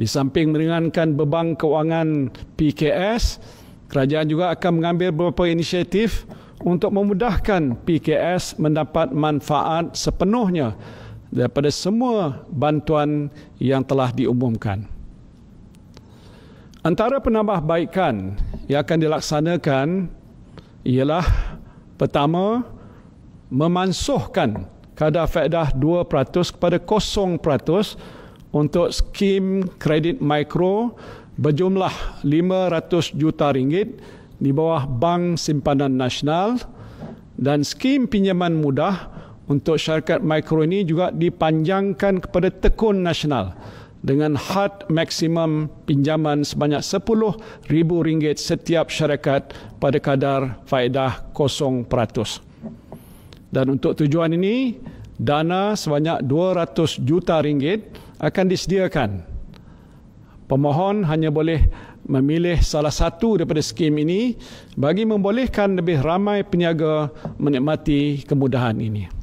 Di samping meringankan beban kewangan PKS, kerajaan juga akan mengambil beberapa inisiatif untuk memudahkan PKS mendapat manfaat sepenuhnya daripada semua bantuan yang telah diumumkan. Antara penambahbaikan yang akan dilaksanakan ialah pertama memansuhkan kadar faedah 2% kepada untuk skim kredit mikro berjumlah 500 juta ringgit di bawah Bank Simpanan Nasional dan skim pinjaman mudah untuk syarikat mikro ini juga dipanjangkan kepada tekun nasional dengan had maksimum pinjaman sebanyak rm ringgit setiap syarikat pada kadar faedah 0%. Dan untuk tujuan ini, dana sebanyak RM200 juta ringgit akan disediakan. Pemohon hanya boleh memilih salah satu daripada skim ini bagi membolehkan lebih ramai peniaga menikmati kemudahan ini.